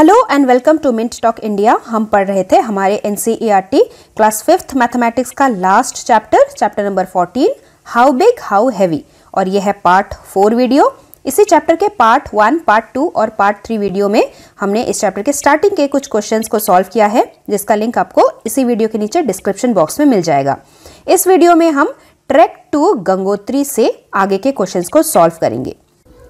Hello and welcome to Mint Talk India हम पढ़ रहे थे हमारे एन क्लास फिफ्थ मैथमेटिक्स का last chapter chapter number 14 how big how heavy और यह है पार्ट फोर वीडियो इसी चैप्टर के पार्ट वन पार्ट टू और पार्ट थ्री वीडियो में हमने इस चैप्टर के स्टार्टिंग के कुछ क्वेश्चंस को सॉल्व किया है जिसका लिंक आपको इसी वीडियो के नीचे डिस्क्रिप्शन बॉक्स में मिल जाएगा इस वीडियो में हम ट्रैक टू गंगोत्री से आगे के क्वेश्चंस को सॉल्व करेंगे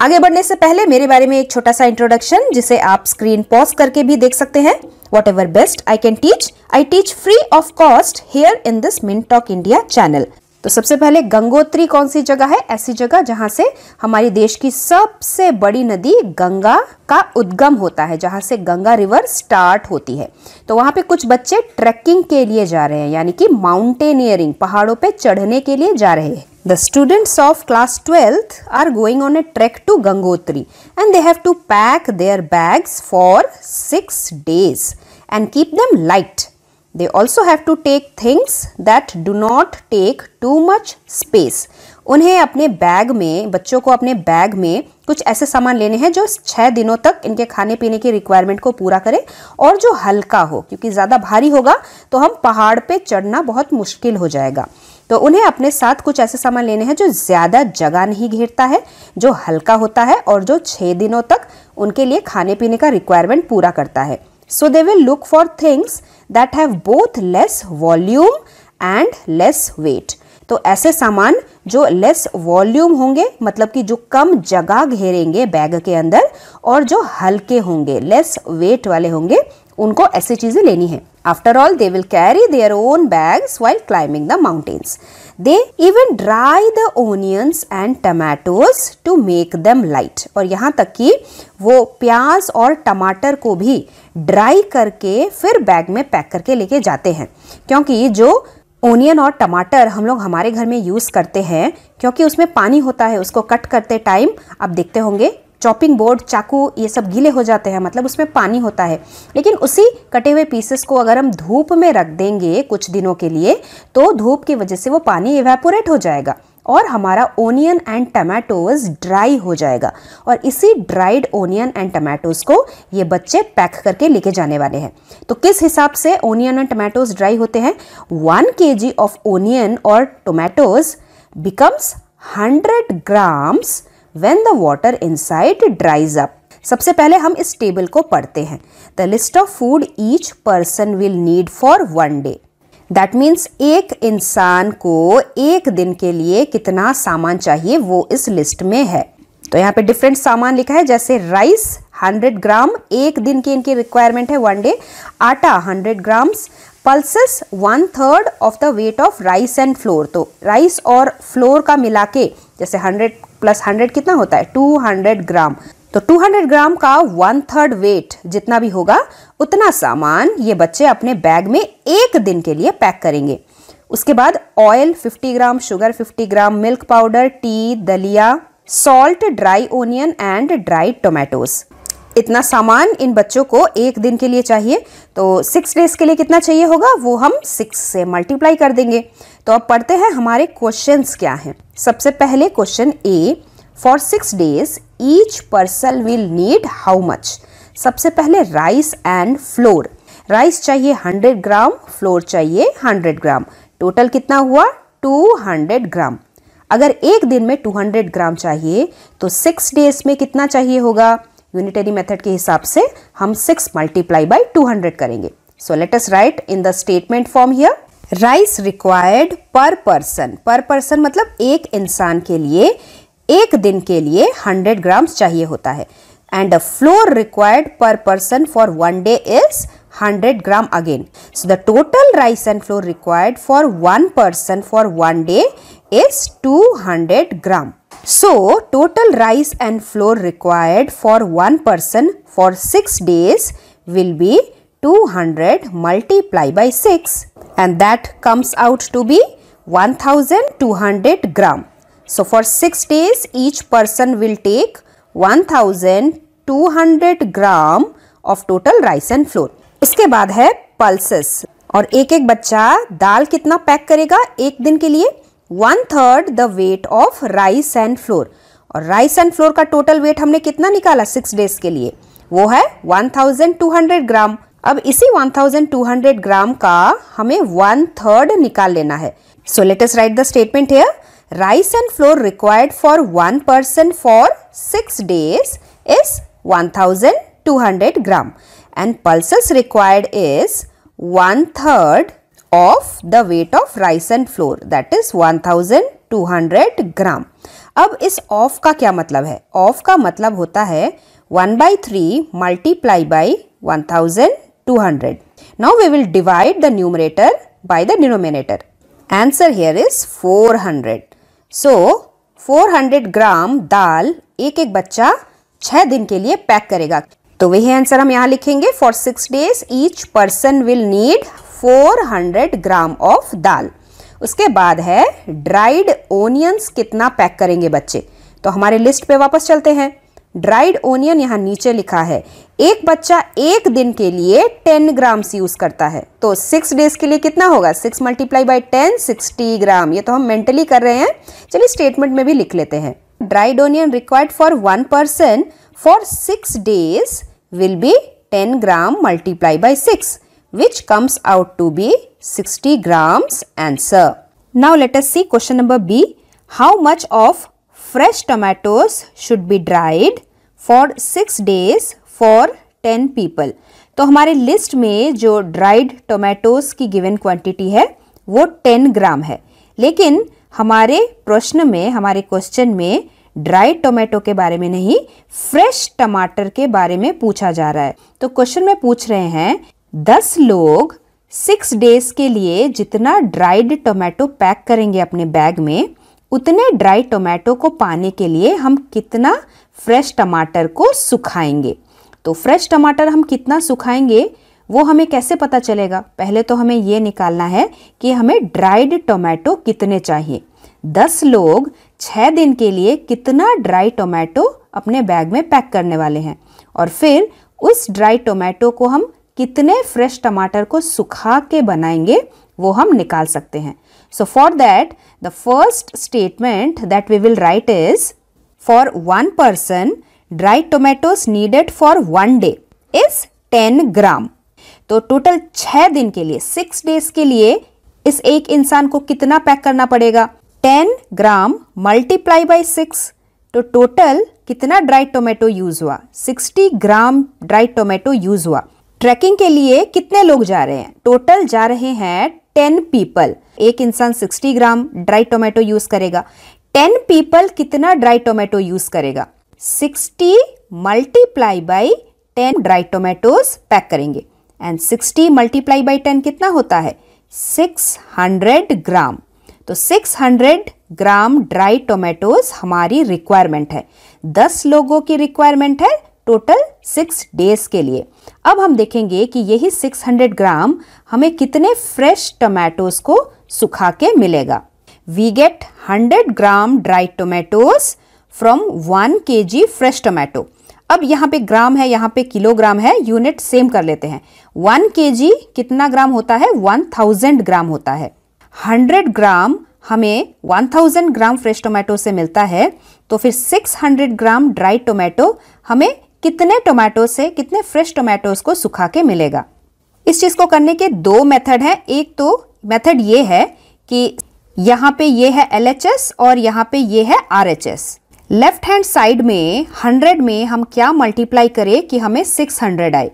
आगे बढ़ने से पहले मेरे बारे में एक छोटा सा इंट्रोडक्शन जिसे आप स्क्रीन पॉज करके भी देख सकते हैं whatever best I can teach I teach free of cost here in this Mint Talk India channel तो सबसे पहले गंगोत्री कौन सी जगह है ऐसी जगह जहाँ से हमारी देश की सबसे बड़ी नदी गंगा का उद्गम होता है जहां से गंगा रिवर स्टार्ट होती है तो वहां पे कुछ बच्चे ट्रैकिंग के लिए जा रहे हैं यानी कि माउंटेनियरिंग पहाड़ों पे चढ़ने के लिए जा रहे हैं The students of class 12th are going on a trek to Gangotri and they have to pack their bags for 6 days and keep them light. They also have to take things that do not take too much space. उन्हें अपने bag में बच्चों को अपने bag में कुछ ऐसे सामान लेने हैं जो छः दिनों तक इनके खाने पीने की रिक्वायरमेंट को पूरा करे और जो हल्का हो क्योंकि ज़्यादा भारी होगा तो हम पहाड़ पे चढ़ना बहुत मुश्किल हो जाएगा तो उन्हें अपने साथ कुछ ऐसे सामान लेने हैं जो ज़्यादा जगह नहीं घेरता है जो हल्का होता है और जो छः दिनों तक उनके लिए खाने पीने का रिक्वायरमेंट पूरा करता है so they will look for things that have both less volume and less weight तो ऐसे सामान जो लेस वॉल्यूम होंगे मतलब कि जो कम जगह घेरेंगे बैग के अंदर और जो हल्के होंगे लेस वेट वाले होंगे उनको ऐसी चीज़ें लेनी है After all, they will carry their own bags while climbing the mountains. They even dry the onions and tomatoes to make them light. और यहाँ तक कि वो प्याज और टमाटर को भी dry करके फिर bag में pack करके लेके जाते हैं क्योंकि जो ओनियन और टमाटर हम लोग हमारे घर में यूज़ करते हैं क्योंकि उसमें पानी होता है उसको कट करते टाइम आप देखते होंगे चॉपिंग बोर्ड चाकू ये सब गीले हो जाते हैं मतलब उसमें पानी होता है लेकिन उसी कटे हुए पीसेस को अगर हम धूप में रख देंगे कुछ दिनों के लिए तो धूप की वजह से वो पानी इवेपोरेट हो जाएगा और हमारा ओनियन एंड टमाटोज ड्राई हो जाएगा और इसी ड्राइड ओनियन एंड टमाटोज को ये बच्चे पैक करके लेके जाने वाले हैं तो किस हिसाब से ओनियन एंड टमाटोज ड्राई होते हैं one K G of onion और tomatoes becomes hundred grams when the water inside dries up सबसे पहले हम इस टेबल को पढ़ते हैं the list of food each person will need for one day that means एक इंसान को एक दिन के लिए कितना सामान चाहिए वो इस लिस्ट में है तो यहाँ पे डिफरेंट सामान लिखा है जैसे राइस 100 ग्राम एक दिन की इनकी रिक्वायरमेंट है वन डे आटा 100 grams pulses one third of the weight of rice and flour तो राइस और फ्लोर का मिला के जैसे 100 प्लस हंड्रेड कितना होता है टू हंड्रेड ग्राम तो 200 ग्राम का वन थर्ड वेट जितना भी होगा उतना सामान ये बच्चे अपने बैग में एक दिन के लिए पैक करेंगे उसके बाद oil 50 gram sugar 50 gram milk powder tea दलिया salt dry onion and dry tomatoes इतना सामान इन बच्चों को एक दिन के लिए चाहिए तो सिक्स डेज के लिए कितना चाहिए होगा वो हम सिक्स से मल्टीप्लाई कर देंगे तो अब पढ़ते हैं हमारे क्वेश्चंस क्या हैं सबसे पहले question A for six days each person will need how much सबसे पहले राइस एंड फ्लोर राइस चाहिए 100 ग्राम फ्लोर चाहिए 100 ग्राम टोटल कितना हुआ 200 ग्राम अगर एक दिन में 200 ग्राम चाहिए तो सिक्स डेज में कितना चाहिए होगा यूनिटरी मेथड के हिसाब से हम सिक्स मल्टीप्लाई बाई टू करेंगे so let write in the statement form here rice required per person per person मतलब एक इंसान के लिए एक दिन के लिए 100 ग्राम्स चाहिए होता है and the flour required per person for one day is 100 gram again so the total rice and flour required for one person for one day is 200 gram so total rice and flour required for one person for six days will be 200 multiply by six and that comes out to be 1200 gram. So for 6 days each person will take 1200 gram of total rice and flour. iske baad hai pulses और एक एक बच्चा दाल कितना pack करेगा एक दिन के लिए one third the weight of rice and flour और राइस एंड फ्लोर का टोटल वेट हमने कितना निकाला सिक्स डेज के लिए वो है 1200 ग्राम अब इसी 1200 ग्राम का हमें वन थर्ड निकाल लेना है so let write the statement here rice and flour required for one person for six days is 1200 gram and pulses required is one third of the weight of rice and flour that is 1200 gram अब इस of का क्या मतलब है of का मतलब होता है one by three multiply by one thousand 200. Now we will divide the numerator by the denominator. Answer here is 400. So 400 gram दाल एक एक बच्चा छः दिन के लिए पैक करेगा तो वही आंसर हम यहाँ लिखेंगे for six days each person will need 400 gram of dal उसके बाद है ड्राइड ओनियंस कितना पैक करेंगे बच्चे तो हमारे लिस्ट पे वापस चलते हैं ड्राइड ओनियन यहाँ नीचे लिखा है एक बच्चा एक दिन के लिए टेन ग्राम्स यूज करता है तो सिक्स डेज के लिए कितना होगा six multiply by ten sixty gram ये तो हम मेंटली कर रहे हैं चलिए स्टेटमेंट में भी लिख लेते हैं dried onion required for one person for six days will be ten gram multiply by six which comes out to be 60 grams answer. Now let us see question number B how much of fresh tomatoes should be dried for six days for ten people तो हमारे list में जो dried tomatoes की given quantity है वो ten gram है लेकिन हमारे प्रश्न में हमारे क्वेश्चन में ड्राइड टोमेटो के बारे में नहीं फ्रेश टमाटर के बारे में पूछा जा रहा है तो क्वेश्चन में पूछ रहे हैं दस लोग सिक्स डेज के लिए जितना ड्राइड टोमेटो पैक करेंगे अपने बैग में उतने ड्राई टोमेटो को पाने के लिए हम कितना फ्रेश टमाटर को सुखाएंगे तो फ्रेश टमाटर हम कितना सुखाएंगे वो हमें कैसे पता चलेगा पहले तो हमें ये निकालना है कि हमें ड्राइड टोमेटो कितने चाहिए दस लोग छः दिन के लिए कितना ड्राई टोमेटो अपने बैग में पैक करने वाले हैं और फिर उस ड्राई टोमेटो को हम कितने फ्रेश टमाटर को सुखा के बनाएंगे वो हम निकाल सकते हैं so for that the first statement that we will write is for one person dry tomatoes needed for one day is 10 gram तो टोटल छह दिन के लिए सिक्स डेज के लिए इस एक इंसान को कितना पैक करना पड़ेगा 10 ग्राम मल्टीप्लाई बाई सिक्स तो टोटल कितना ड्राइड टोमेटो यूज़ हुआ 60 ग्राम ड्राइड टोमेटो यूज़ हुआ ट्रैकिंग के लिए कितने लोग जा रहे हैं टोटल जा रहे हैं 10 पीपल एक इंसान 60 ग्राम ड्राई टोमेटो यूज़ करेगा 10 पीपल कितना ड्राई टोमेटो यूज़ करेगा sixty multiply by ten dry tomatoes pack करेंगे and sixty multiply by ten कितना होता है सिक्स हंड्रेड ग्राम तो six hundred gram dry tomatoes हमारी रिक्वायरमेंट है दस लोगों की रिक्वायरमेंट है टोटल सिक्स डेज के लिए अब हम देखेंगे कि यही सिक्स हंड्रेड ग्राम हमें कितने फ्रेश टोमेटोज को सुखा के मिलेगा we get hundred gram dry tomatoes from one K G fresh tomato अब यहाँ पे ग्राम है यहाँ पे किलोग्राम है यूनिट सेम कर लेते हैं वन के जी कितना ग्राम होता है वन थाउजेंड ग्राम होता है हंड्रेड ग्राम हमें one thousand gram fresh tomato से मिलता है तो फिर six hundred gram dry tomato हमें कितने टोमेटो से कितने फ्रेश टोमेटोज को सुखा के मिलेगा इस चीज़ को करने के दो मेथड हैं एक तो मेथड ये है कि यहाँ पे ये है एल और यहाँ पे ये है आर लेफ्ट हैंड साइड में 100 में हम क्या मल्टीप्लाई करें कि हमें 600 आए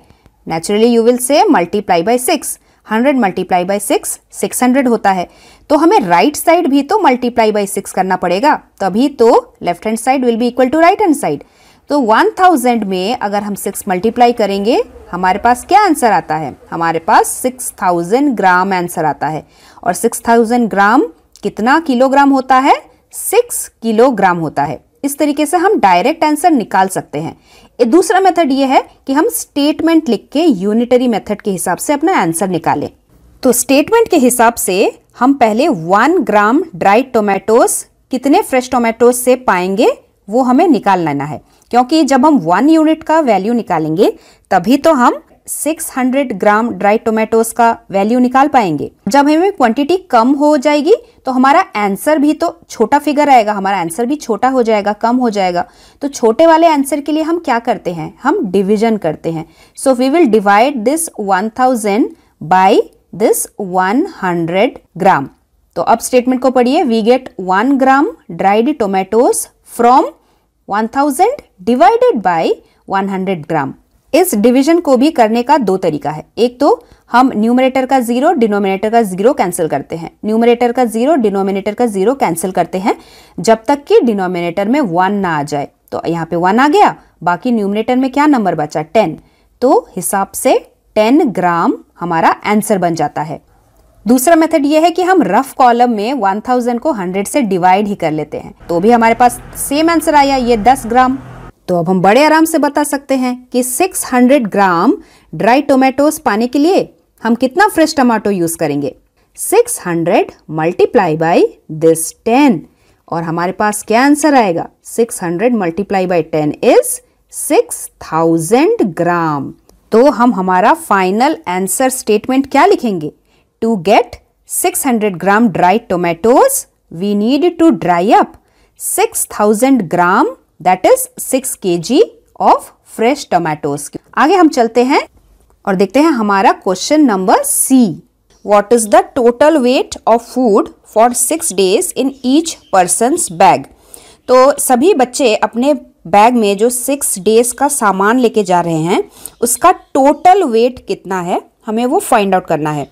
naturally you will say multiply by six hundred multiply by six six hundred होता है तो हमें राइट right साइड भी तो मल्टीप्लाई बाई सिक्स करना पड़ेगा तभी तो left hand side will be equal to right hand side तो वन थाउजेंड में अगर हम सिक्स मल्टीप्लाई करेंगे हमारे पास क्या आंसर आता है हमारे पास सिक्स थाउजेंड ग्राम आंसर आता है और सिक्स थाउजेंड ग्राम कितना किलोग्राम होता है सिक्स किलोग्राम होता है इस तरीके से हम डायरेक्ट आंसर निकाल सकते हैं दूसरा मेथड ये है कि हम स्टेटमेंट लिख के यूनिटरी मेथड के हिसाब से अपना आंसर निकालें तो स्टेटमेंट के हिसाब से हम पहले वन ग्राम ड्राई टोमेटोस कितने फ्रेश टोमेटोज से पाएंगे वो हमें निकाल लेना है क्योंकि जब हम वन यूनिट का वैल्यू निकालेंगे तभी तो हम 600 ग्राम ड्राई टोमेटोज का वैल्यू निकाल पाएंगे जब हमें क्वांटिटी कम हो जाएगी तो हमारा आंसर भी तो छोटा फिगर आएगा हमारा आंसर भी छोटा हो जाएगा कम हो जाएगा तो छोटे वाले आंसर के लिए हम क्या करते हैं हम डिविजन करते हैं so we will divide this 1000 thousand by this hundred gram तो अब स्टेटमेंट को पढ़िए we get one gram dried tomatoes from thousand divided one hundred gram इस डिवीजन को भी करने का दो तरीका है एक तो हम न्यूमरेटर का जीरो डिनोमिनेटर का जीरो कैंसिल करते हैं न्यूमरेटर का जीरो डिनोमिनेटर का जीरो कैंसिल करते हैं जब तक कि डिनोमिनेटर में वन ना आ जाए तो यहाँ पे वन आ गया बाकी न्यूमरेटर में क्या नंबर बचा टेन तो हिसाब से टेन ग्राम हमारा आंसर बन जाता है दूसरा मेथड यह है कि हम रफ कॉलम में 1000 को 100 से डिवाइड ही कर लेते हैं तो भी हमारे पास सेम आंसर आया ये 10 ग्राम तो अब हम बड़े आराम से बता सकते हैं कि 600 ग्राम ड्राई टोमेटोज पाने के लिए हम कितना फ्रेश टमाटो यूज़ करेंगे 600 हंड्रेड मल्टीप्लाई बाई दिस 10 और हमारे पास क्या आंसर आएगा 600 hundred multiply by ten is 6000 gram तो हम हमारा फाइनल आंसर स्टेटमेंट क्या लिखेंगे to get 600 gram dry tomatoes we need to dry up 6000 gram that is six K G of fresh tomatoes आगे हम चलते हैं और देखते हैं हमारा question number C what is the total weight of food for six days in each person bag तो सभी बच्चे अपने बैग में जो सिक्स डेज का सामान लेके जा रहे हैं उसका टोटल वेट कितना है हमें वो फाइंड आउट करना है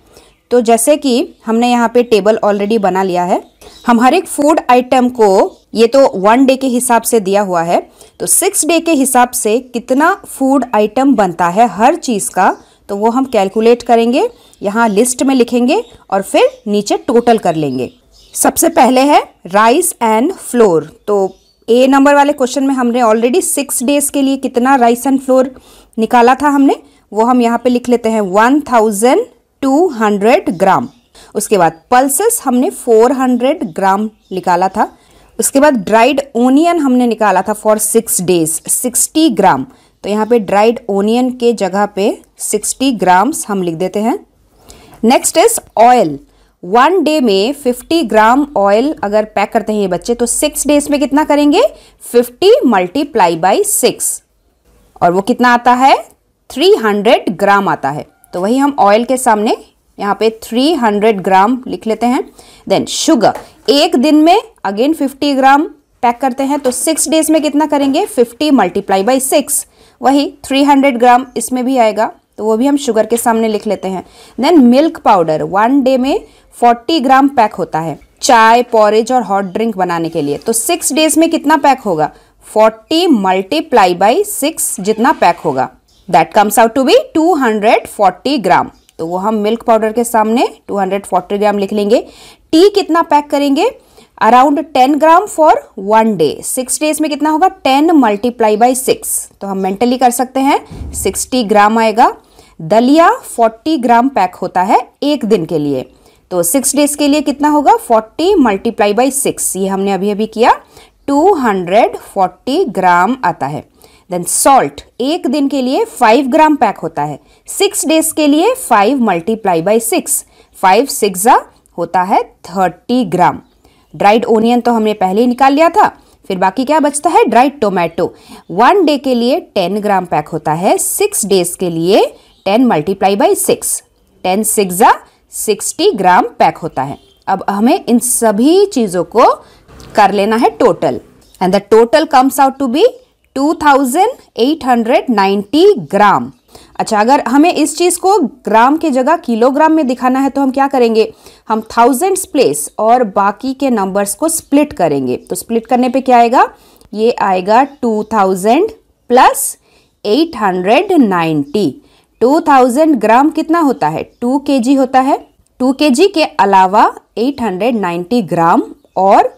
तो जैसे कि हमने यहाँ पे टेबल ऑलरेडी बना लिया है हम हर एक फूड आइटम को ये तो वन डे के हिसाब से दिया हुआ है तो सिक्स डे के हिसाब से कितना फूड आइटम बनता है हर चीज़ का तो वो हम कैलकुलेट करेंगे यहाँ लिस्ट में लिखेंगे और फिर नीचे टोटल कर लेंगे सबसे पहले है राइस एंड फ्लोर तो ए नंबर वाले क्वेश्चन में हमने ऑलरेडी सिक्स डेज के लिए कितना राइस एंड फ्लोर निकाला था हमने वो हम यहाँ पे लिख लेते हैं one thousand two hundred gram उसके बाद पल्सेस हमने फोर हंड्रेड ग्राम निकाला था उसके बाद ड्राइड ओनियन हमने निकाला था for six days sixty gram तो यहाँ पे ड्राइड ओनियन के जगह पे सिक्सटी ग्राम्स हम लिख देते हैं next is oil one day में फिफ्टी ग्राम ऑयल अगर पैक करते हैं ये बच्चे तो सिक्स डेज में कितना करेंगे फिफ्टी मल्टीप्लाई बाई सिक्स और वो कितना आता है थ्री हंड्रेड ग्राम आता है तो वही हम ऑयल के सामने यहाँ पे 300 ग्राम लिख लेते हैं देन शुगर एक दिन में अगेन 50 ग्राम पैक करते हैं तो सिक्स डेज में कितना करेंगे 50 मल्टीप्लाई बाई सिक्स वही 300 ग्राम इसमें भी आएगा तो वो भी हम शुगर के सामने लिख लेते हैं then milk powder one day में 40 ग्राम पैक होता है चाय पॉरेज और हॉट ड्रिंक बनाने के लिए तो सिक्स डेज में कितना पैक होगा 40 मल्टीप्लाई बाई सिक्स जितना पैक होगा that comes out to be 240 gram तो वो हम मिल्क पाउडर के सामने 240 ग्राम लिख लेंगे टी कितना पैक करेंगे around 10 gram for one day six days में कितना होगा 10 मल्टीप्लाई बाई सिक्स तो हम मेंटली कर सकते हैं 60 ग्राम आएगा दलिया 40 ग्राम पैक होता है एक दिन के लिए तो सिक्स डेज के लिए कितना होगा 40 मल्टीप्लाई बाई सिक्स ये हमने अभी अभी किया 240 ग्राम आता है देन सॉल्ट एक दिन के लिए फाइव ग्राम पैक होता है सिक्स डेज के लिए five multiply by six five six होता है थर्टी ग्राम ड्राइड ओनियन तो हमने पहले ही निकाल लिया था फिर बाकी क्या बचता है ड्राइड टोमेटो वन डे के लिए टेन ग्राम पैक होता है सिक्स डेज के लिए ten multiply by six ten six sixty gram pack होता है अब हमें इन सभी चीज़ों को कर लेना है total and the total comes out to be 2,890 gram अच्छा अगर हमें इस चीज़ को ग्राम के जगह किलोग्राम में दिखाना है तो हम क्या करेंगे हम थाउजेंड्स प्लेस और बाकी के नंबर्स को स्प्लिट करेंगे तो स्प्लिट करने पे क्या आएगा ये आएगा two thousand plus eight hundred ninety two thousand gram कितना होता है टू के जी होता है टू के जी के अलावा एट हंड्रेड नाइन्टी ग्राम और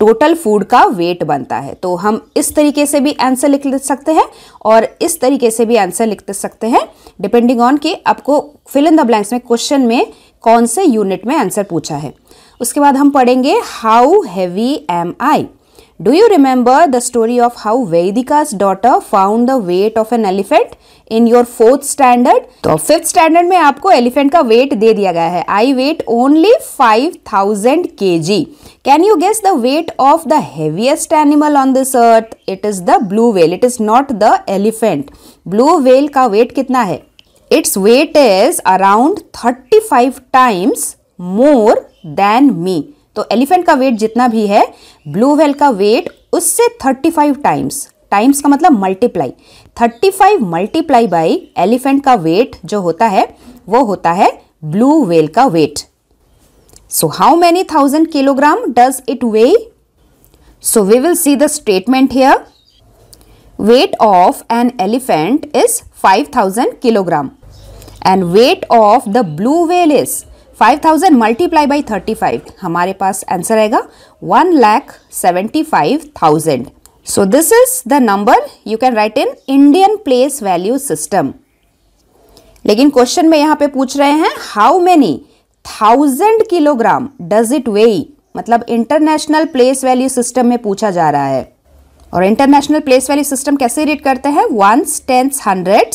टोटल फूड का वेट बनता है तो हम इस तरीके से भी आंसर लिख सकते हैं और इस तरीके से भी आंसर लिख सकते हैं डिपेंडिंग ऑन कि आपको फिल इन द ब्लैंक्स में क्वेश्चन में कौन से यूनिट में आंसर पूछा है उसके बाद हम पढ़ेंगे how heavy am I Do you remember the story of how Vedika's daughter found the weight of an elephant in your fourth standard? तो fifth standard में आपको elephant का weight दे दिया गया है I I weight only 5000 kg. Can you guess the weight of the heaviest animal on this earth? It is the blue whale. It is not the elephant. Blue whale का weight कितना है Its weight is around 35 times more than me. तो elephant का weight जितना भी है blue whale का weight उससे थर्टी फाइव टाइम्स टाइम्स का मतलब multiply thirty five multiply by elephant का वेट जो होता है वो होता है ब्लू वेल का weight so how many thousand kilogram does it weigh so we will see the statement here weight of an elephant is five thousand kilogram and weight of the blue whale is five thousand multiply by thirty five हमारे पास answer आएगा one lakh seventy five thousand so this is the number you can write in Indian place value system लेकिन question में यहां पे पूछ रहे हैं how many thousand kilogram does it weigh मतलब इंटरनेशनल प्लेस वैल्यू सिस्टम में पूछा जा रहा है और इंटरनेशनल प्लेस वैल्यू सिस्टम कैसे रीड करते हैं ones tens hundred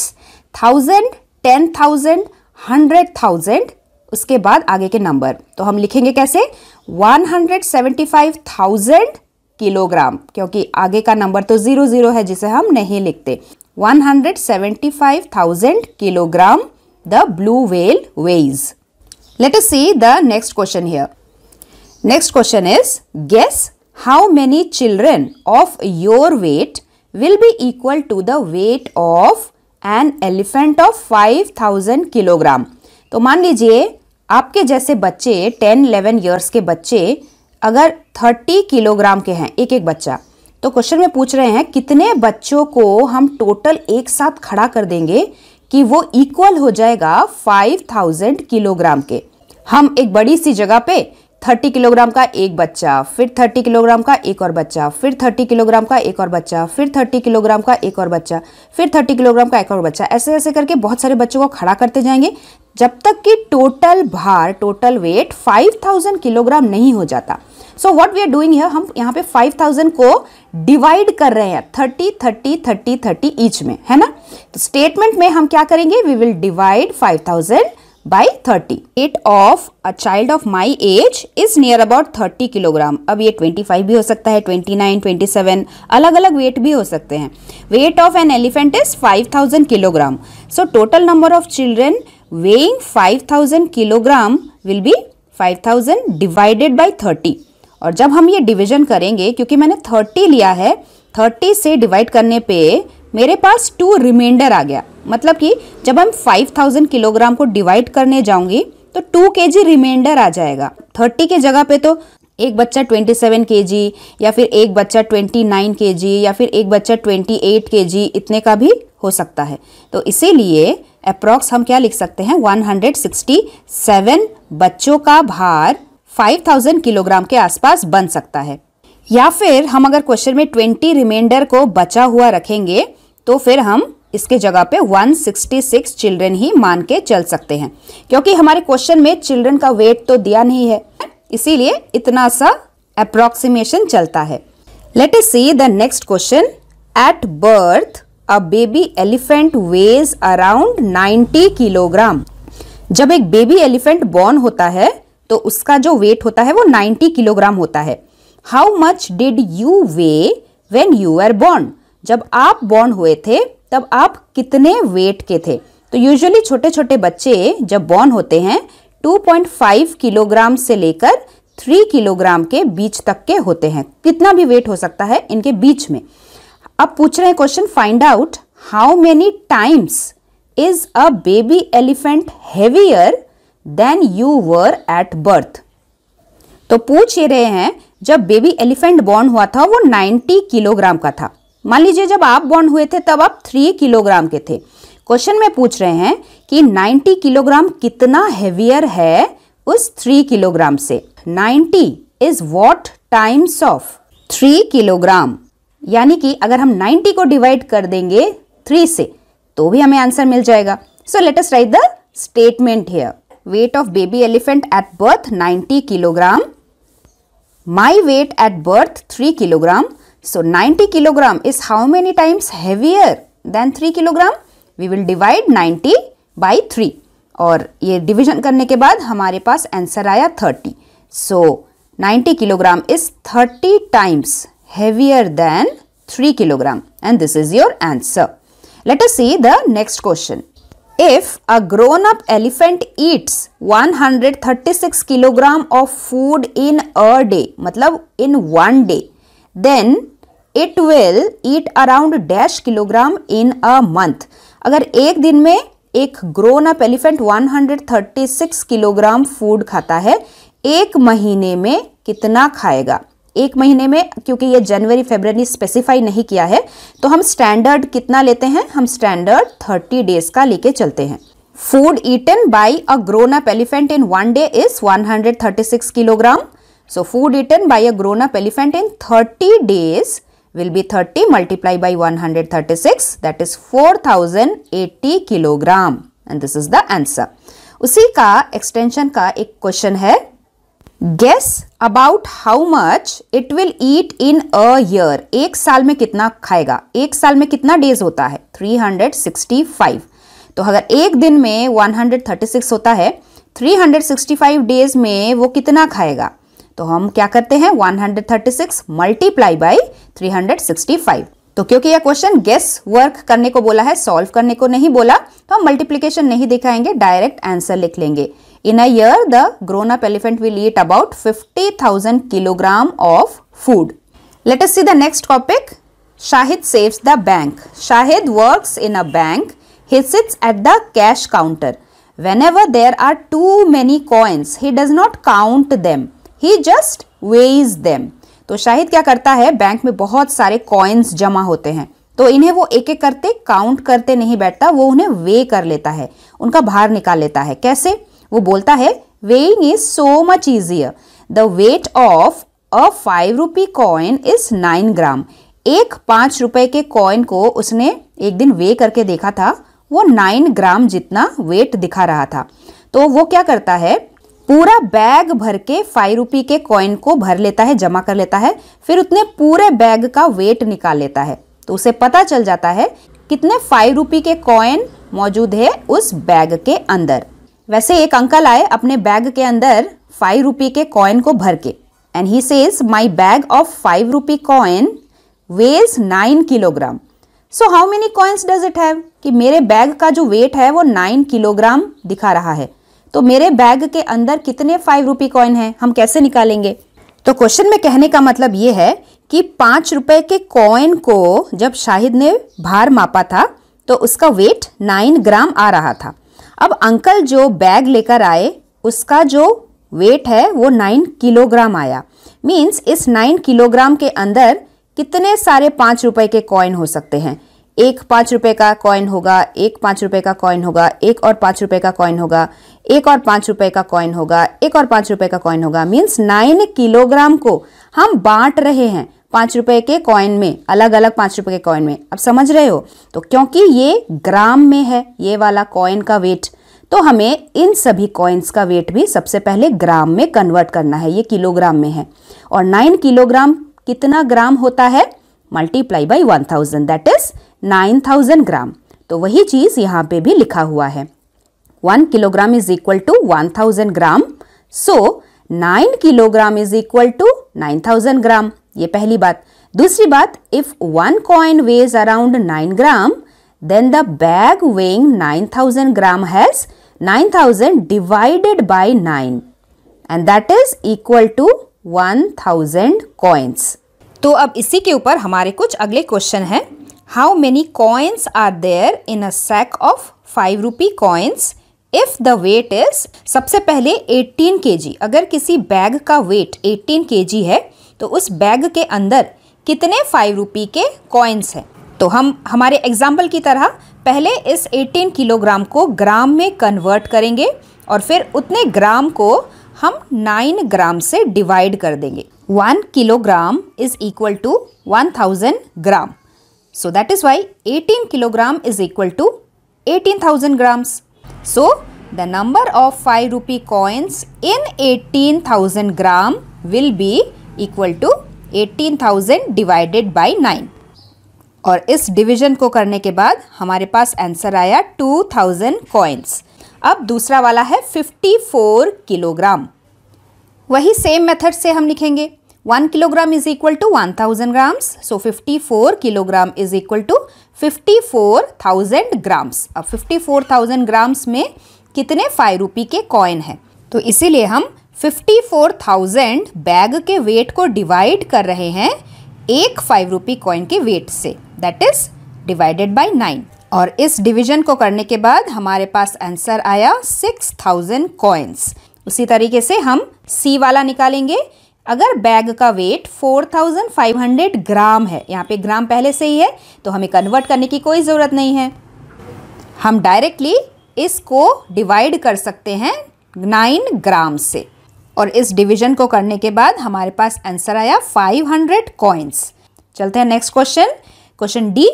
thousand ten thousand hundred thousand उसके बाद आगे के नंबर तो हम लिखेंगे कैसे 175,000 किलोग्राम क्योंकि आगे का नंबर तो जीरो जीरो है जिसे हम नहीं लिखते 175,000 kilogram the blue whale weighs let us see the next question here next question is guess how many children of your weight will be equal to the weight of an elephant of 5,000 kilogram तो मान लीजिए आपके जैसे बच्चे ten eleven years के बच्चे अगर thirty kilogram के हैं एक एक बच्चा तो क्वेश्चन में पूछ रहे हैं कितने बच्चों को हम टोटल एक साथ खड़ा कर देंगे कि वो इक्वल हो जाएगा फाइव थाउजेंड किलोग्राम के हम एक बड़ी सी जगह पे थर्टी किलोग्राम का एक बच्चा फिर थर्टी किलोग्राम का एक और बच्चा फिर थर्टी किलोग्राम का एक और बच्चा फिर थर्टी किलोग्राम का एक और बच्चा फिर थर्टी किलोग्राम का एक और बच्चा ऐसे ऐसे करके बहुत सारे बच्चों को खड़ा करते जाएंगे जब तक कि टोटल भार टोटल वेट 5000 किलोग्राम नहीं हो जाता so what we are doing here हम यहाँ पे 5000 को डिवाइड कर रहे हैं 30 30 30 30 ईच में है ना स्टेटमेंट तो में हम क्या करेंगे we will divide 5000 by 30 weight of a child of my age is near about 30 kilogram अब ये 25 भी हो सकता है 29 27 अलग अलग वेट भी हो सकते हैं weight of an elephant is 5000 kilogram so total number of children weighing 5000 kilogram will be 5000 divided by 30 और जब हम ये डिविजन करेंगे क्योंकि मैंने 30 लिया है 30 से डिवाइड करने पे मेरे पास टू रिमाइंडर आ गया मतलब कि जब हम 5000 किलोग्राम को डिवाइड करने जाऊंगी तो टू के जी रिमाइंडर आ जाएगा थर्टी के जगह पे तो एक बच्चा 27 जी या फिर एक बच्चा 29 जी या फिर एक बच्चा 28 जी इतने का भी हो सकता है तो इसीलिए अप्रॉक्स हम क्या लिख सकते हैं 167 बच्चों का भार 5000 किलोग्राम के आसपास बन सकता है या फिर हम अगर क्वेश्चन में 20 रिमाइंडर को बचा हुआ रखेंगे तो फिर हम इसके जगह पे 166 चिल्ड्रन ही मान के चल सकते हैं क्योंकि हमारे क्वेश्चन में चिल्ड्रन का वेट तो दिया नहीं है इसीलिए इतना सा अप्रोक्सीमेशन चलता है let's see the next question at birth a baby elephant weighs around 90 kilogram जब एक बेबी एलिफेंट बॉर्न होता है तो उसका जो वेट होता है वो 90 किलोग्राम होता है how much did you weigh when you are born जब आप बॉर्न हुए थे तब आप कितने वेट के थे तो यूजुअली छोटे छोटे बच्चे जब बॉर्न होते हैं 2.5 किलोग्राम से लेकर 3 किलोग्राम के बीच तक के होते हैं कितना भी वेट हो सकता है इनके बीच में अब पूछ रहे हैं question find out how many times is a baby elephant heavier than you were at birth तो पूछ ये रहे हैं जब बेबी एलिफेंट बॉर्न हुआ था वो 90 किलोग्राम का था मान लीजिए जब आप बॉन्ड हुए थे तब आप थ्री किलोग्राम के थे क्वेश्चन में पूछ रहे हैं कि 90 किलोग्राम कितना हेवियर है उस थ्री किलोग्राम से 90 is what times of three kilogram यानी कि अगर हम 90 को डिवाइड कर देंगे थ्री से तो भी हमें आंसर मिल जाएगा so let's write the statement here weight of baby elephant at birth 90 kilogram my weight at birth three kilogram So 90 kilogram is how many times heavier than 3 kilogram? We will divide 90 by 3 और ये division करने के बाद हमारे पास answer आया 30. So 90 kilogram is 30 times heavier than 3 kilogram and this is your answer. Let us see the next question. If a grown-up elephant eats 136 kilogram of food in a day, मतलब in one day, then it will eat around dash kilogram in a month अगर एक दिन में एक grown up elephant 136 kilogram food खाता है एक महीने में कितना खाएगा एक महीने में क्योंकि ये जनवरी फेबररी स्पेसिफाई नहीं किया है तो हम स्टैंडर्ड कितना लेते हैं हम स्टैंडर्ड 30 डेज का लेके चलते हैं food eaten by a grown up elephant in one day is 136 kilogram so food eaten by a grown up elephant in 30 days will be 30 multiplied by 136 that is 4080 kilogram and this is the answer. उसी का extension का एक question है guess about how much it will eat in year एक साल में कितना खाएगा एक साल में कितना डेज होता है 365 तो अगर एक दिन में 136 होता है 365 डेज में वो कितना खाएगा तो हम क्या करते हैं 136 मल्टीप्लाई बाई 365 तो क्योंकि यह क्वेश्चन गेस वर्क करने को बोला है सॉल्व करने को नहीं बोला तो हम मल्टीप्लीकेशन नहीं दिखाएंगे डायरेक्ट आंसर लिख लेंगे in a year the grown up elephant will eat about 50,000 kilogram of food let see the next topic Shahid saves the bank Shahid work in a bank He at the cash counter counter. Whenever there are too many coins, he does not count them. He just weighs them तो शाहिद क्या करता है bank में बहुत सारे coins जमा होते हैं तो इन्हें वो एक एक करते काउंट करते नहीं बैठता वो उन्हें वे कर लेता है उनका भार निकाल लेता है कैसे वो बोलता है weighing is so much easier the weight of a five rupee coin is nine gram एक पांच रुपए के कॉइन को उसने एक दिन वे करके देखा था वो नाइन ग्राम जितना वेट दिखा रहा था तो वो क्या करता है पूरा बैग भर के फाइव रुपी के कॉइन को भर लेता है जमा कर लेता है फिर उतने पूरे बैग का वेट निकाल लेता है तो उसे पता चल जाता है कितने फाइव रुपी के कॉइन मौजूद है उस बैग के अंदर वैसे एक अंकल आए अपने बैग के अंदर फाइव रुपी के कॉइन को भर के and he says my bag of five rupee coin weighs nine kilogram so how many coins does it have कि मेरे बैग का जो वेट है वो नाइन किलोग्राम दिखा रहा है तो मेरे बैग के अंदर कितने फाइव रुपी कॉइन है हम कैसे निकालेंगे तो क्वेश्चन में कहने का मतलब ये है कि पांच रुपए के कॉइन को जब शाहिद ने भार मापा था तो उसका वेट नाइन ग्राम आ रहा था अब अंकल जो बैग लेकर आए उसका जो वेट है वो नाइन किलोग्राम आया मीन्स इस नाइन किलोग्राम के अंदर कितने सारे पांच रुपए के कॉइन हो सकते हैं एक पांच रुपए का कॉइन होगा एक पांच रुपए का कॉइन होगा एक और पांच रुपए का कॉइन होगा एक और पांच रुपए का कॉइन होगा एक और पांच रुपए का कॉइन होगा मीन्स नाइन किलोग्राम को हम बांट रहे हैं पांच रुपए के कॉइन में अलग अलग पांच रुपए के कॉइन में अब समझ रहे हो तो क्योंकि ये ग्राम में है ये वाला कॉइन का वेट तो हमें इन सभी कॉइन्स का वेट भी सबसे पहले ग्राम में कन्वर्ट करना है ये किलोग्राम में है और नाइन किलोग्राम कितना ग्राम होता है multiply by one thousand that is nine thousand gram तो वही चीज़ यहाँ पे भी लिखा हुआ है 1 kilogram is equal to 1000 gram. So, 9 kilogram is equal to 9000 gram. ye pehli baat dusri baat if one coin weighs around 9 gram then the bag weighing 9000 gram has 9000 divided by 9 and that is equal to 1000 coins तो अब इसी के ऊपर हमारे कुछ अगले question हैं how many coins are there in a sack of five rupee coins if the weight is सबसे पहले 18 केजी अगर किसी बैग का वेट 18 केजी है तो उस बैग के अंदर कितने फाइव रुपी के कॉइन्स हैं तो हम हमारे एग्जाम्पल की तरह पहले इस 18 किलोग्राम को ग्राम में कन्वर्ट करेंगे और फिर उतने ग्राम को हम 9 ग्राम से डिवाइड कर देंगे 1 kilogram is equal to 1000 gram so that is why 18 kilogram is equal to 18000 grams So, the number of five rupee coins in eighteen thousand gram will be equal to eighteen thousand divided by nine. और इस division को करने के बाद हमारे पास answer आया 2000 coins अब दूसरा वाला है 54 किलोग्राम वही सेम मेथड से हम लिखेंगे 1 kilogram is equal to 1000 grams so 54 kilogram is equal to 54,000 grams अब 54,000 ग्राम्स में कितने फाइव रुपी के कॉइन है तो इसीलिए हम 54,000 बैग के वेट को डिवाइड कर रहे हैं एक फाइव रुपी कॉइन के वेट से that is divided by nine और इस डिवीजन को करने के बाद हमारे पास आंसर आया 6,000 कॉइन्स उसी तरीके से हम सी वाला निकालेंगे अगर बैग का वेट 4500 ग्राम है यहाँ पे ग्राम पहले से ही है तो हमें कन्वर्ट करने की कोई ज़रूरत नहीं है हम डायरेक्टली इसको डिवाइड कर सकते हैं नाइन ग्राम से और इस डिवीजन को करने के बाद हमारे पास आंसर आया 500 हंड्रेड कॉइन्स चलते हैं next question question D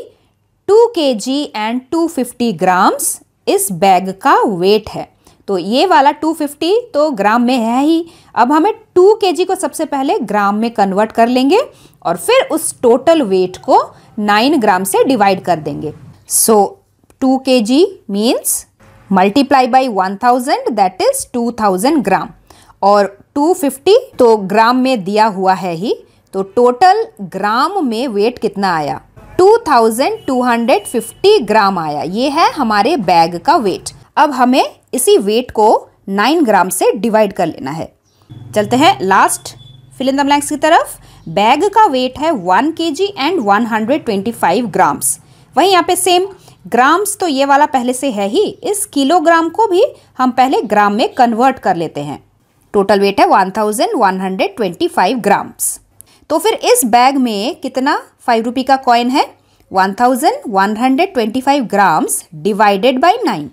two K G and two fifty grams इस बैग का वेट है तो ये वाला 250 तो ग्राम में है ही अब हमें 2 के को सबसे पहले ग्राम में कन्वर्ट कर लेंगे और फिर उस टोटल वेट को 9 ग्राम से डिवाइड कर देंगे so two K G means multiply by one thousand that is two thousand gram और 250 तो ग्राम में दिया हुआ है ही तो टोटल ग्राम में वेट कितना आया 2250 ग्राम आया ये है हमारे बैग का वेट अब हमें इसी वेट को नाइन ग्राम से डिवाइड कर लेना है चलते हैं लास्ट फिल द ब्लैंक्स की तरफ बैग का वेट है one K G and one hundred twenty five grams वहीं यहाँ पे सेम ग्राम्स तो ये वाला पहले से है ही इस किलोग्राम को भी हम पहले ग्राम में कन्वर्ट कर लेते हैं टोटल वेट है one thousand one hundred twenty five grams तो फिर इस बैग में कितना फाइव रुपी का कॉइन है one thousand one hundred twenty five grams divided by nine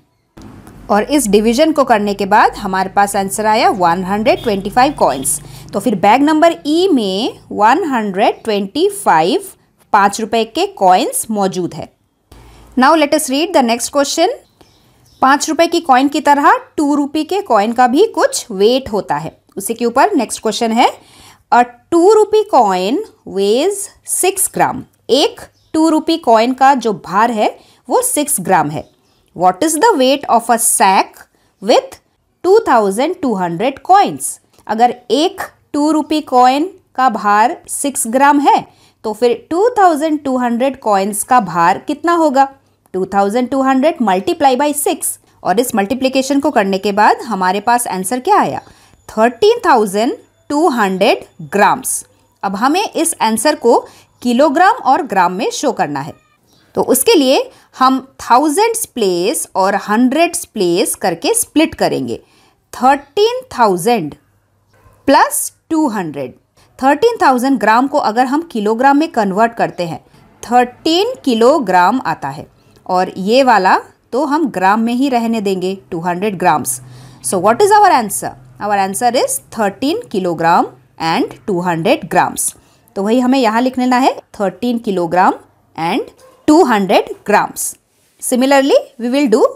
और इस डिवीजन को करने के बाद हमारे पास आंसर आया 125 कॉइन्स तो फिर बैग नंबर ई e में 125 पाँच रुपए के कॉइन्स मौजूद है now let's read the next question पाँच रुपए की कॉइन की तरह टू रुपी के कॉइन का भी कुछ वेट होता है उसी के ऊपर नेक्स्ट क्वेश्चन है a two rupee coin weighs six gram एक टू रुपी कॉइन का जो भार है वो सिक्स ग्राम है What is the weight of a sack with 2200 coins? अगर एक टू रुपी कॉइन का भार सिक्स ग्राम है तो फिर 2200 कॉइन्स का भार कितना होगा 2200 मल्टीप्लाई बाई सिक्स और इस मल्टीप्लिकेशन को करने के बाद हमारे पास आंसर क्या आया 13,200 ग्राम्स अब हमें इस आंसर को किलोग्राम और ग्राम में शो करना है तो उसके लिए हम थाउजेंड्स प्लेस और हंड्रेड्स प्लेस करके स्प्लिट करेंगे thirteen thousand plus two hundred thirteen thousand gram को अगर हम किलोग्राम में कन्वर्ट करते हैं थर्टीन किलोग्राम आता है और ये वाला तो हम ग्राम में ही रहने देंगे two hundred grams so what is our answer our answer is thirteen kilogram and two hundred grams तो वही हमें यहाँ लिख लेना है thirteen kilogram and two hundred grams similarly we will do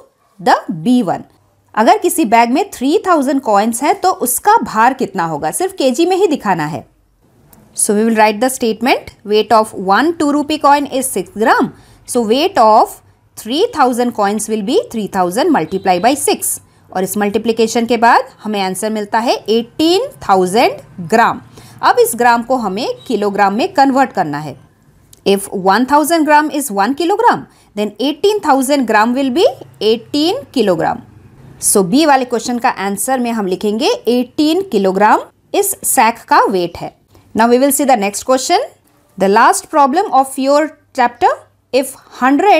the B one अगर किसी बैग में थ्री थाउजेंड कॉइन्स है तो उसका भार कितना होगा सिर्फ के जी में ही दिखाना है so we will write the statement weight of one two rupee coin is six gram so weight of three thousand coins will be three thousand multiply by six और इस मल्टीप्लीकेशन के बाद हमें आंसर मिलता है एटीन थाउजेंड ग्राम अब इस ग्राम को हमें किलोग्राम में कन्वर्ट करना है If 1000 gram is 1 kilogram, then 18,000 gram will be 18 kilogram. So so, B वाले क्वेश्चन का आंसर में हम लिखेंगे 18 किलोग्राम इस सैक का वेट है now we will see the next question the last problem of your chapter if 100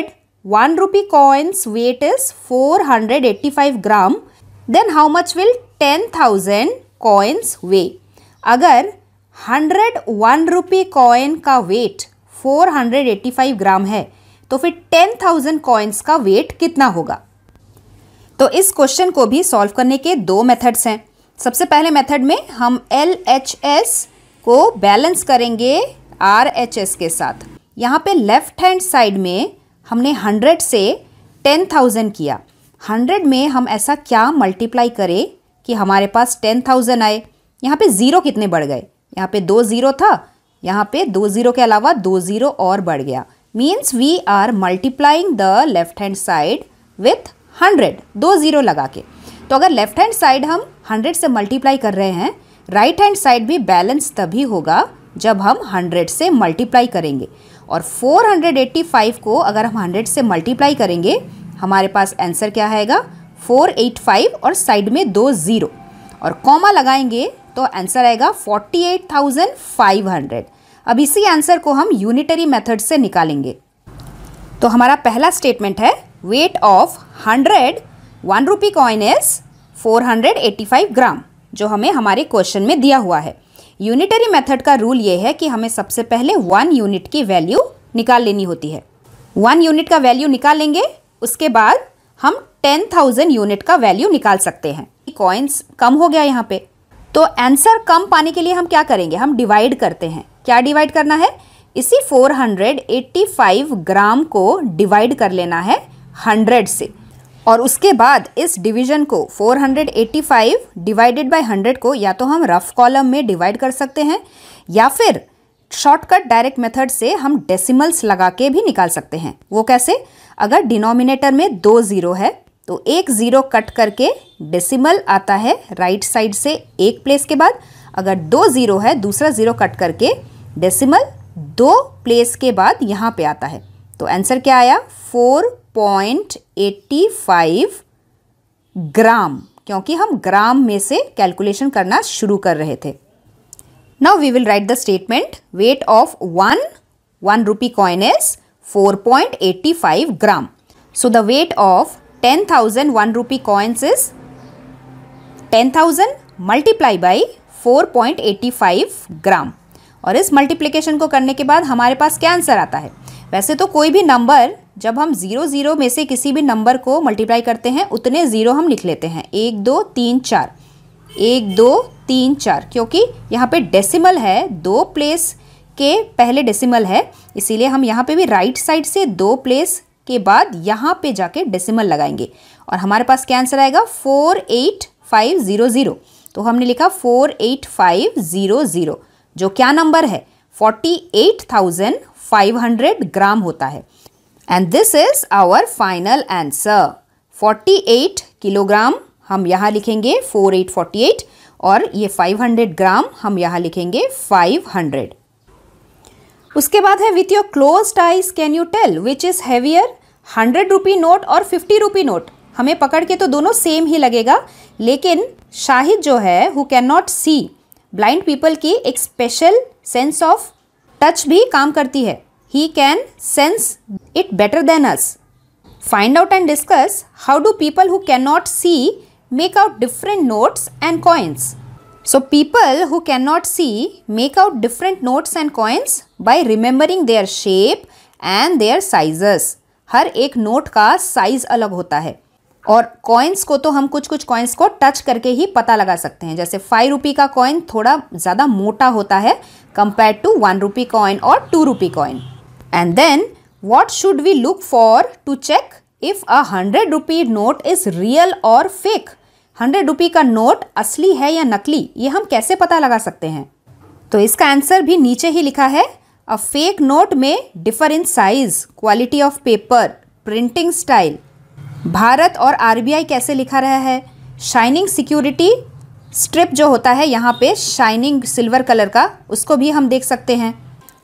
1 rupee coins weight is 485 gram then how much will 10,000 coins weigh अगर 100 1 रुपी कॉइन का वेट 485 ग्राम है तो फिर 10,000 thousand coins का weight कितना होगा तो इस क्वेश्चन को भी सॉल्व करने के दो मेथड्स हैं सबसे पहले मेथड में हम एल को बैलेंस करेंगे आर के साथ यहाँ पे लेफ्ट हैंड साइड में हमने 100 से 10,000 किया 100 में हम ऐसा क्या मल्टीप्लाई करें कि हमारे पास 10,000 आए यहाँ पे ज़ीरो कितने बढ़ गए यहाँ पे दो ज़ीरो था यहाँ पे दो ज़ीरो के अलावा दो ज़ीरो और बढ़ गया means we are multiplying the left hand side with hundred दो ज़ीरो लगा के तो अगर लेफ्ट हैंड साइड हम हंड्रेड से मल्टीप्लाई कर रहे हैं राइट हैंड साइड भी बैलेंस तभी होगा जब हम हंड्रेड से मल्टीप्लाई करेंगे और फोर हंड्रेड एट्टी फाइव को अगर हम हंड्रेड से मल्टीप्लाई करेंगे हमारे पास आंसर क्या आएगा फाइव और साइड में दो ज़ीरो और कॉमा लगाएंगे तो आंसर आएगा 48,500 अब इसी आंसर को हम यूनिटरी मेथड से निकालेंगे तो हमारा पहला स्टेटमेंट है weight of 100 one rupee coin is 485 gram जो हमें हमारे क्वेश्चन में दिया हुआ है यूनिटरी मेथड का रूल ये है कि हमें सबसे पहले वन यूनिट की वैल्यू निकाल लेनी होती है वन यूनिट का वैल्यू निकाल लेंगे उसके बाद हम टेन थाउजेंड यूनिट का वैल्यू निकाल सकते हैं कॉइन्स कम हो गया यहाँ पे तो आंसर कम पाने के लिए हम क्या करेंगे हम डिवाइड करते हैं क्या डिवाइड करना है इसी 485 ग्राम को डिवाइड कर लेना है 100 से और उसके बाद इस डिवीजन को 485 डिवाइडेड बाय 100 को या तो हम रफ कॉलम में डिवाइड कर सकते हैं या फिर शॉर्टकट डायरेक्ट मेथड से हम डेसिमल्स लगा के भी निकाल सकते हैं वो कैसे अगर डिनोमिनेटर में दो ज़ीरो है तो एक ज़ीरो कट करके डेसिमल आता है राइट साइड से एक प्लेस के बाद अगर दो ज़ीरो है दूसरा ज़ीरो कट करके डेसिमल दो प्लेस के बाद यहाँ पे आता है तो आंसर क्या आया four point eighty five gram क्योंकि हम ग्राम में से कैलकुलेशन करना शुरू कर रहे थे now we will write the statement weight of one one rupee coin is four point eighty five gram so the weight of ten thousand one rupee coins is ten thousand multiply by four point eighty five gram और इस multiplication को करने के बाद हमारे पास क्या answer आता है वैसे तो कोई भी नंबर जब हम ज़ीरो ज़ीरो में से किसी भी नंबर को मल्टीप्लाई करते हैं उतने ज़ीरो हम लिख लेते हैं एक दो तीन चार एक दो तीन चार क्योंकि यहाँ पे डेसिमल है दो प्लेस के पहले डेसिमल है इसीलिए हम यहाँ पे भी राइट साइड से दो प्लेस के बाद यहाँ पे जाके डेसिमल लगाएंगे और हमारे पास क्या आंसर आएगा four eight five zero zero तो हमने लिखा four eight five zero zero जो क्या नंबर है forty eight thousand five hundred gram होता है and this is our final answer forty eight kilogram हम यहाँ लिखेंगे फोर एट फोर्टी एट और ये फाइव हंड्रेड ग्राम हम यहाँ लिखेंगे फाइव हंड्रेड उसके बाद है with your close eyes can you tell which is heavier hundred rupee note और फिफ्टी रुपी नोट हमें पकड़ के तो दोनों सेम ही लगेगा लेकिन शाहिद जो है who can not see blind people की एक स्पेशल सेंस ऑफ टच भी काम करती है he can sense it better than us find out and discuss how do people who can not see make out different notes and coins so people who can not see make out different notes and coins by remembering their shape and their sizes हर एक note का size अलग होता है और coins को तो हम कुछ कुछ कॉइन्स को टच करके ही पता लगा सकते हैं जैसे फाइव रुपी का कॉइन थोड़ा ज़्यादा मोटा होता है compare to one rupee coin और two rupee coin and then what should we look for to check if a hundred rupee note is real और फेक हंड्रेड रुपी का नोट असली है या नकली ये हम कैसे पता लगा सकते हैं तो इसका आंसर भी नीचे ही लिखा है अ फेक नोट में differ in size quality of paper printing style Bharat और आरबीआई कैसे लिखा रहा है शाइनिंग सिक्योरिटी स्ट्रिप जो होता है यहाँ पे शाइनिंग सिल्वर कलर का उसको भी हम देख सकते हैं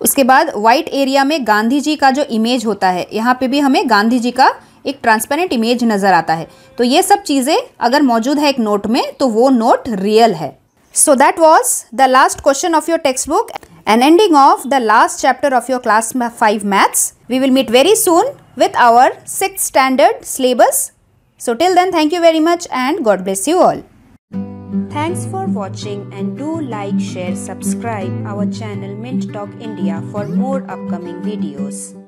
उसके बाद वाइट एरिया में गांधी जी का जो इमेज होता है यहाँ पे भी हमें गांधी जी का एक ट्रांसपेरेंट इमेज नज़र आता है तो ये सब चीज़ें अगर मौजूद है एक नोट में तो वो नोट रियल है So that was the last question of your textbook and ending of the last chapter of your class 5 maths. We will meet very soon with our 6th standard syllabus. So till then thank you very much and God bless you all. Thanks for watching and do like, share, subscribe our channel Mint Talk India for more upcoming videos.